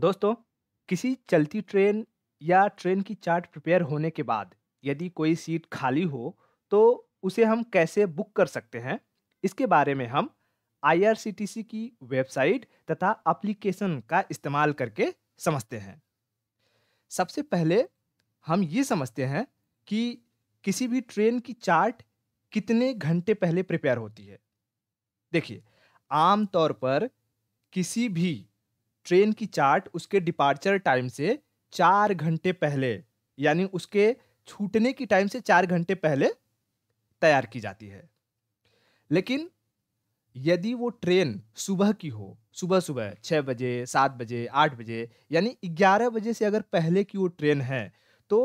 दोस्तों किसी चलती ट्रेन या ट्रेन की चार्ट प्रिपेयर होने के बाद यदि कोई सीट खाली हो तो उसे हम कैसे बुक कर सकते हैं इसके बारे में हम आईआरसीटीसी की वेबसाइट तथा एप्लीकेशन का इस्तेमाल करके समझते हैं सबसे पहले हम ये समझते हैं कि किसी भी ट्रेन की चार्ट कितने घंटे पहले प्रिपेयर होती है देखिए आम तौर पर किसी भी ट्रेन की चार्ट उसके डिपार्चर टाइम से चार घंटे पहले यानी उसके छूटने की टाइम से चार घंटे पहले तैयार की जाती है लेकिन यदि वो ट्रेन सुबह की हो सुबह सुबह छः बजे सात बजे आठ बजे यानी ग्यारह बजे से अगर पहले की वो ट्रेन है तो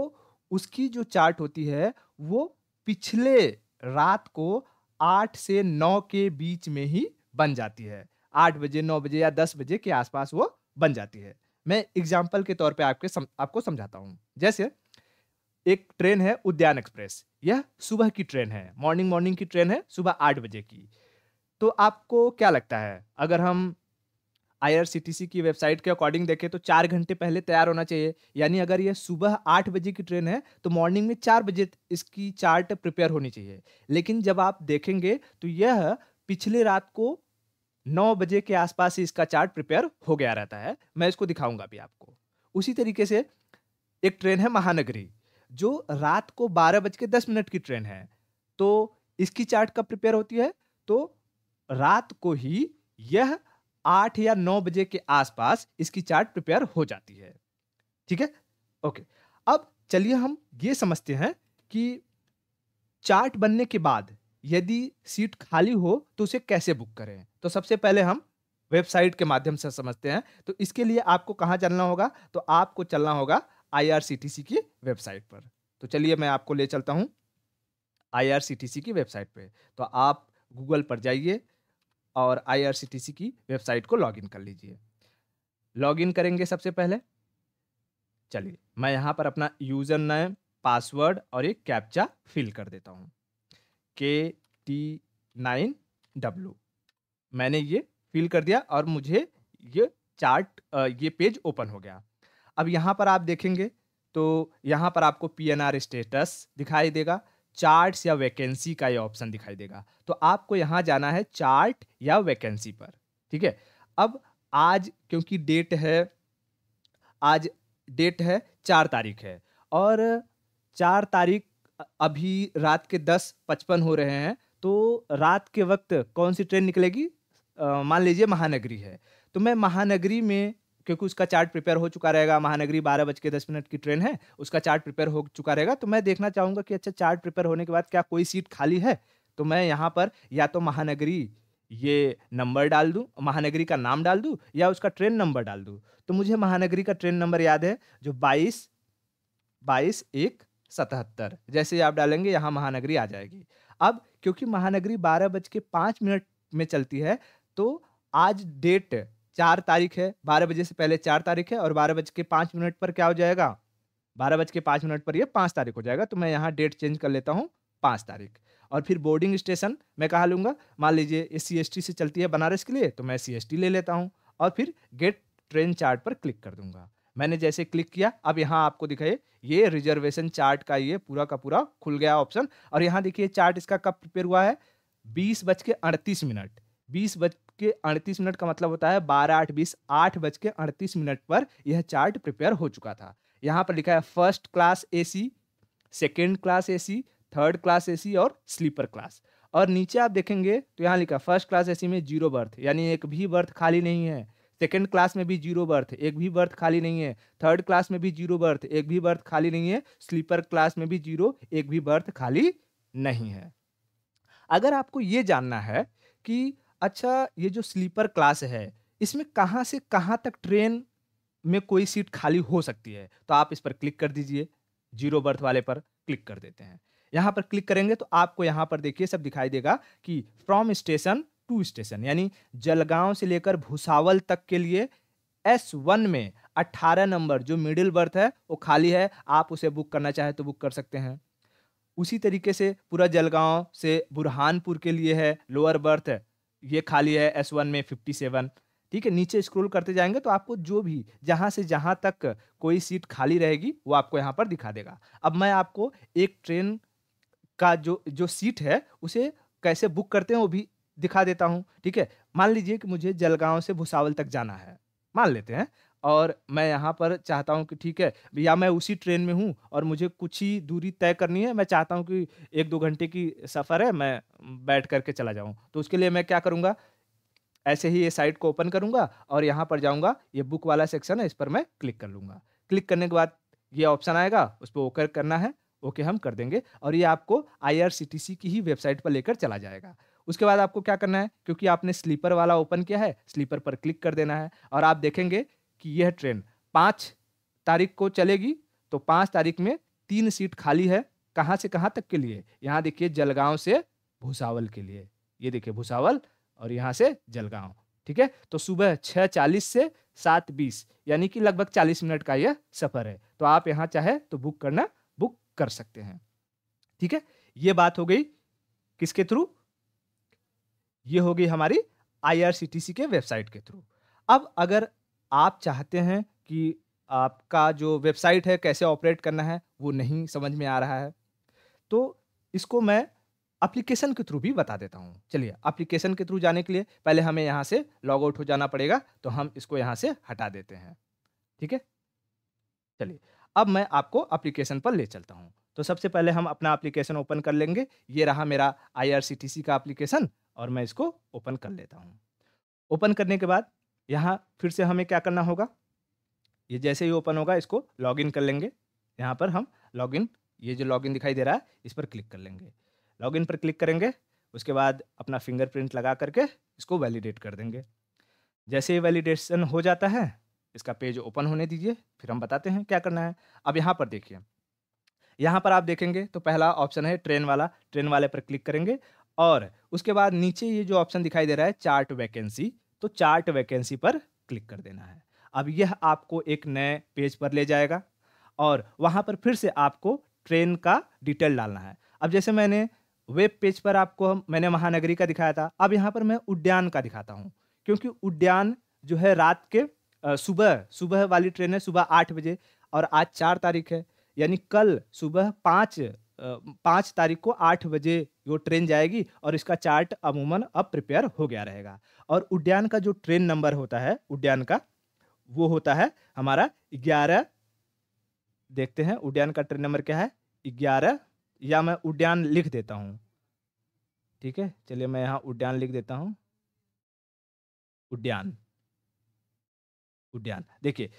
उसकी जो चार्ट होती है वो पिछले रात को आठ से नौ के बीच में ही बन जाती है आठ बजे नौ बजे या दस बजे के आसपास वो बन जाती है मैं एग्जाम्पल के तौर पर आपके सम, आपको समझाता हूँ जैसे एक ट्रेन है उद्यान एक्सप्रेस यह सुबह की ट्रेन है मॉर्निंग मॉर्निंग की ट्रेन है सुबह आठ बजे की तो आपको क्या लगता है अगर हम आईआरसीटीसी की वेबसाइट के अकॉर्डिंग देखें तो चार घंटे पहले तैयार होना चाहिए यानी अगर यह सुबह आठ बजे की ट्रेन है तो मॉर्निंग में चार बजे इसकी चार्ट प्रिपेयर होनी चाहिए लेकिन जब आप देखेंगे तो यह पिछले रात को नौ बजे के आसपास ही इसका चार्ट प्रिपेयर हो गया रहता है मैं इसको दिखाऊंगा भी आपको उसी तरीके से एक ट्रेन है महानगरी जो रात को बारह बज के दस मिनट की ट्रेन है तो इसकी चार्ट कब प्रिपेयर होती है तो रात को ही यह आठ या नौ बजे के आसपास इसकी चार्ट प्रिपेयर हो जाती है ठीक है ओके अब चलिए हम ये समझते हैं कि चार्ट बनने के बाद यदि सीट खाली हो तो उसे कैसे बुक करें तो सबसे पहले हम वेबसाइट के माध्यम से समझते हैं तो इसके लिए आपको कहाँ चलना होगा तो आपको चलना होगा आई की वेबसाइट पर तो चलिए मैं आपको ले चलता हूँ आई की वेबसाइट पर तो आप गूगल पर जाइए और आई की वेबसाइट को लॉगिन कर लीजिए लॉगिन करेंगे सबसे पहले चलिए मैं यहाँ पर अपना यूज़र नेम पासवर्ड और एक कैप्चा फिल कर देता हूँ के टी नाइन डब्लू मैंने ये फिल कर दिया और मुझे ये चार्ट ये पेज ओपन हो गया अब यहाँ पर आप देखेंगे तो यहाँ पर आपको पी एन आर स्टेटस दिखाई देगा चार्ट्स या वैकेंसी का ये ऑप्शन दिखाई देगा तो आपको यहाँ जाना है चार्ट या वैकेंसी पर ठीक है अब आज क्योंकि डेट है आज डेट है चार तारीख है और चार तारीख अभी रात के दस पचपन हो रहे हैं तो रात के वक्त कौन सी ट्रेन निकलेगी मान लीजिए महानगरी है तो मैं महानगरी में क्योंकि उसका चार्ट प्रिपेयर हो चुका रहेगा महानगरी बारह बज के दस मिनट की ट्रेन है उसका चार्ट प्रिपेयर हो चुका रहेगा तो मैं देखना चाहूँगा कि अच्छा चार्ट प्रिपेयर होने के बाद क्या कोई सीट खाली है तो मैं यहाँ पर या तो महानगरी ये नंबर डाल दूँ महानगरी का नाम डाल दूँ या उसका ट्रेन नंबर डाल दूँ तो मुझे महानगरी का ट्रेन नंबर याद है जो बाईस बाईस एक सतहत्तर जैसे आप डालेंगे यहाँ महानगरी आ जाएगी अब क्योंकि महानगरी बारह बज के पाँच मिनट में चलती है तो आज डेट चार तारीख है बारह बजे से पहले चार तारीख है और बारह बज के पाँच मिनट पर क्या हो जाएगा बारह बज के पाँच मिनट पर यह पाँच तारीख हो जाएगा तो मैं यहाँ डेट चेंज कर लेता हूँ पाँच तारीख और फिर बोर्डिंग स्टेशन मैं कहा लूँगा मान लीजिए एस सी से चलती है बनारस के लिए तो मैं सी ले लेता हूँ और फिर गेट ट्रेन चार्ट पर क्लिक कर दूंगा मैंने जैसे क्लिक किया अब यहाँ आपको दिखाइए ये रिजर्वेशन चार्ट का ये पूरा का पूरा खुल गया ऑप्शन और यहाँ देखिए चार्ट इसका कब प्रिपेयर हुआ है बीस बज के अड़तीस मिनट बीस बज के अड़तीस मिनट का मतलब होता है बारह आठ बीस आठ बज के अड़तीस मिनट पर यह चार्ट प्रिपेयर हो चुका था यहाँ पर लिखा है first class A C second class A C third class A C और स्लीपर क्लास और नीचे आप देखेंगे तो यहाँ लिखा फर्स्ट क्लास ए सी में जीरो बर्थ यानी एक भी बर्थ खाली नहीं है सेकेंड क्लास में भी जीरो बर्थ एक भी बर्थ खाली नहीं है थर्ड क्लास में भी जीरो बर्थ एक भी बर्थ खाली नहीं है स्लीपर क्लास में भी जीरो एक भी बर्थ खाली नहीं है अगर आपको ये जानना है कि अच्छा ये जो स्लीपर क्लास है इसमें कहाँ से कहाँ तक ट्रेन में कोई सीट खाली हो सकती है तो आप इस पर क्लिक कर दीजिए जीरो बर्थ वाले पर क्लिक कर देते हैं यहाँ पर क्लिक करेंगे तो आपको यहाँ पर देखिए सब दिखाई देगा कि फ्रॉम स्टेशन टू स्टेशन यानी जलगांव से लेकर भुसावल तक के लिए एस वन में अट्ठारह नंबर जो मिडिल बर्थ है वो खाली है आप उसे बुक करना चाहें तो बुक कर सकते हैं उसी तरीके से पूरा जलगांव से बुरहानपुर के लिए है लोअर बर्थ ये खाली है एस वन में फिफ्टी सेवन ठीक है नीचे स्क्रॉल करते जाएंगे तो आपको जो भी जहाँ से जहाँ तक कोई सीट खाली रहेगी वो आपको यहाँ पर दिखा देगा अब मैं आपको एक ट्रेन का जो जो सीट है उसे कैसे बुक करते हैं वो भी दिखा देता हूँ ठीक है मान लीजिए कि मुझे जलगांव से भुसावल तक जाना है मान लेते हैं और मैं यहाँ पर चाहता हूँ कि ठीक है या मैं उसी ट्रेन में हूँ और मुझे कुछ ही दूरी तय करनी है मैं चाहता हूँ कि एक दो घंटे की सफ़र है मैं बैठ करके चला जाऊँ तो उसके लिए मैं क्या करूँगा ऐसे ही ये साइट को ओपन करूँगा और यहाँ पर जाऊँगा ये बुक वाला सेक्शन है इस पर मैं क्लिक कर लूँगा क्लिक करने के बाद ये ऑप्शन आएगा उस पर ओकर करना है ओके हम कर देंगे और ये आपको आई की ही वेबसाइट पर लेकर चला जाएगा उसके बाद आपको क्या करना है क्योंकि आपने स्लीपर वाला ओपन किया है स्लीपर पर क्लिक कर देना है और आप देखेंगे कि यह ट्रेन पाँच तारीख को चलेगी तो पाँच तारीख में तीन सीट खाली है कहाँ से कहाँ तक के लिए यहाँ देखिए जलगांव से भुसावल के लिए ये देखिए भुसावल और यहाँ से जलगांव ठीक है तो सुबह छः चालीस से सात बीस यानी कि लगभग चालीस मिनट का यह सफ़र है तो आप यहाँ चाहे तो बुक करना बुक कर सकते हैं ठीक है ये बात हो गई किसके थ्रू ये हो गई हमारी आई के वेबसाइट के थ्रू अब अगर आप चाहते हैं कि आपका जो वेबसाइट है कैसे ऑपरेट करना है वो नहीं समझ में आ रहा है तो इसको मैं एप्लीकेशन के थ्रू भी बता देता हूँ चलिए एप्लीकेशन के थ्रू जाने के लिए पहले हमें यहाँ से लॉग आउट हो जाना पड़ेगा तो हम इसको यहाँ से हटा देते हैं ठीक है चलिए अब मैं आपको एप्लीकेशन पर ले चलता हूँ तो सबसे पहले हम अपना एप्लीकेशन ओपन कर लेंगे ये रहा मेरा आईआरसीटीसी का एप्लीकेशन और मैं इसको ओपन कर लेता हूँ ओपन करने के बाद यहाँ फिर से हमें क्या करना होगा ये जैसे ही ओपन होगा इसको लॉगिन कर लेंगे यहाँ पर हम लॉगिन ये जो लॉगिन दिखाई दे रहा है इस पर क्लिक कर लेंगे लॉगिन पर क्लिक करेंगे उसके बाद अपना फिंगरप्रिंट लगा करके इसको वैलिडेट कर देंगे जैसे ही वैलिडेशन हो जाता है इसका पेज ओपन होने दीजिए फिर हम बताते हैं क्या करना है अब यहाँ पर देखिए यहाँ पर आप देखेंगे तो पहला ऑप्शन है ट्रेन वाला ट्रेन वाले पर क्लिक करेंगे और उसके बाद नीचे ये जो ऑप्शन दिखाई दे रहा है चार्ट वैकेंसी तो चार्ट वैकेंसी पर क्लिक कर देना है अब यह आपको एक नए पेज पर ले जाएगा और वहाँ पर फिर से आपको ट्रेन का डिटेल डालना है अब जैसे मैंने वेब पेज पर आपको मैंने महानगरी का दिखाया था अब यहाँ पर मैं उड्यान का दिखाता हूँ क्योंकि उद्यान जो है रात के सुबह सुबह वाली ट्रेन है सुबह आठ बजे और आज चार तारीख है यानी कल सुबह पाँच पाँच तारीख को आठ बजे वो ट्रेन जाएगी और इसका चार्ट अमूमन अब प्रिपेयर हो गया रहेगा और उड्डयन का जो ट्रेन नंबर होता है उड्डयन का वो होता है हमारा ग्यारह देखते हैं उड्डयन का ट्रेन नंबर क्या है ग्यारह या मैं उड्डयन लिख देता हूँ ठीक है चलिए मैं यहाँ उड्डयन लिख देता हूँ उड्डयन उड्डयन देखिए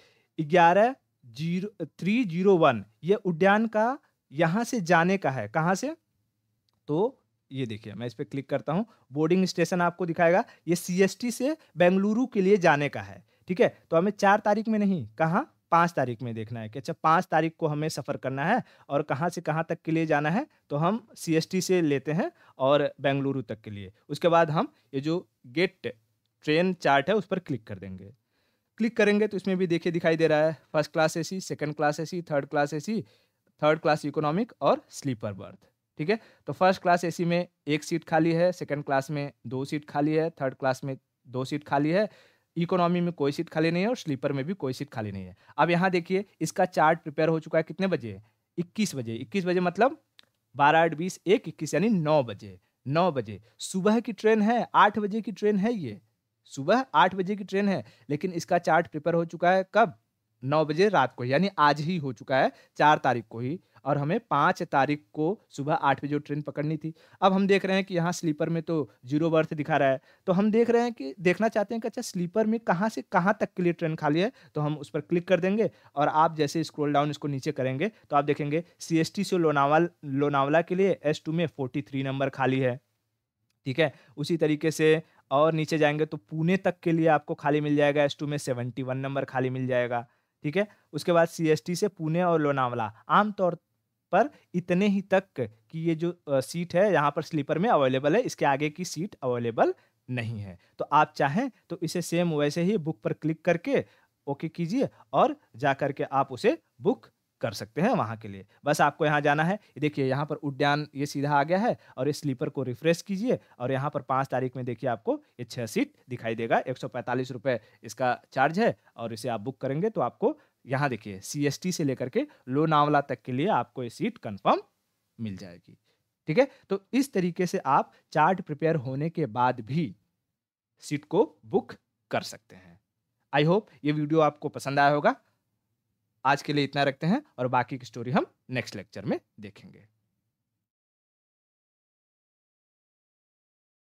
ग्यारह जीरो थ्री जीरो वन ये उद्यान का यहाँ से जाने का है कहाँ से तो ये देखिए मैं इस पर क्लिक करता हूँ बोर्डिंग स्टेशन आपको दिखाएगा ये सीएसटी से बेंगलुरु के लिए जाने का है ठीक है तो हमें चार तारीख में नहीं कहाँ पाँच तारीख में देखना है कि अच्छा पाँच तारीख को हमें सफ़र करना है और कहाँ से कहाँ तक के लिए जाना है तो हम सीएसटी से लेते हैं और बेंगलुरु तक के लिए उसके बाद हम ये जो गेट ट्रेन चार्ट है उस पर क्लिक कर देंगे क्लिक करेंगे तो इसमें भी देखिए दिखाई दे रहा है first class A C second class A C third class A C third class economic और स्लीपर बर्थ ठीक है तो फर्स्ट क्लास ए सी में एक सीट खाली है सेकेंड क्लास में दो सीट खाली है थर्ड क्लास में दो सीट खाली है इकोनॉमी में कोई सीट खाली नहीं है और स्लीपर में भी कोई सीट खाली नहीं है अब यहाँ देखिए इसका चार्ट प्रिपेयर हो चुका है कितने बजे इक्कीस बजे इक्कीस बजे मतलब बारह आठ बीस एक इक्कीस यानी नौ बजे नौ बजे सुबह की ट्रेन है आठ बजे की ट्रेन है ये सुबह आठ बजे की ट्रेन है लेकिन इसका चार्ट प्रिपेयर हो चुका है कब नौ बजे रात को यानी आज ही हो चुका है चार तारीख को ही और हमें पाँच तारीख को सुबह आठ बजे ट्रेन पकड़नी थी अब हम देख रहे हैं कि यहाँ स्लीपर में तो जीरो बर्थ दिखा रहा है तो हम देख रहे हैं कि देखना चाहते हैं कि अच्छा स्लीपर में कहाँ से कहाँ तक के लिए ट्रेन खाली है तो हम उस पर क्लिक कर देंगे और आप जैसे स्क्रोल डाउन इसको नीचे करेंगे तो आप देखेंगे सी एस टी से लोनावल लोनावला के लिए एस में फोर्टी नंबर खाली है ठीक है उसी तरीके से और नीचे जाएंगे तो पुणे तक के लिए आपको खाली मिल जाएगा एस टू में सेवेंटी वन नंबर खाली मिल जाएगा ठीक है उसके बाद सी से पुणे और लोनावला आमतौर पर इतने ही तक कि ये जो सीट है यहाँ पर स्लीपर में अवेलेबल है इसके आगे की सीट अवेलेबल नहीं है तो आप चाहें तो इसे सेम वैसे ही बुक पर क्लिक करके ओके कीजिए और जा करके आप उसे बुक कर सकते हैं वहाँ के लिए बस आपको यहाँ जाना है देखिए यहाँ पर उड्यान ये सीधा आ गया है और इस स्लीपर को रिफ्रेश कीजिए और यहाँ पर पाँच तारीख में देखिए आपको ये छः सीट दिखाई देगा एक सौ इसका चार्ज है और इसे आप बुक करेंगे तो आपको यहाँ देखिए सी से लेकर के लोनावला तक के लिए आपको ये सीट कन्फर्म मिल जाएगी ठीक है तो इस तरीके से आप चार्ट प्रिपेयर होने के बाद भी सीट को बुक कर सकते हैं आई होप ये वीडियो आपको पसंद आया होगा आज के लिए इतना रखते हैं और बाकी की स्टोरी हम नेक्स्ट लेक्चर में देखेंगे